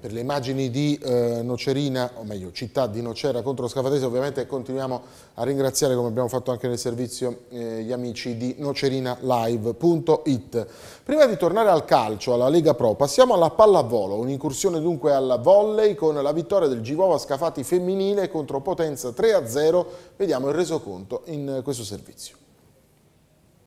per le immagini di eh, Nocerina, o meglio città di Nocera contro Scafatese, ovviamente continuiamo a ringraziare come abbiamo fatto anche nel servizio eh, gli amici di nocerina.live.it. Prima di tornare al calcio, alla Lega Pro, passiamo alla pallavolo, un'incursione dunque al volley con la vittoria del Givova Scafati femminile contro Potenza 3-0, vediamo il resoconto in questo servizio.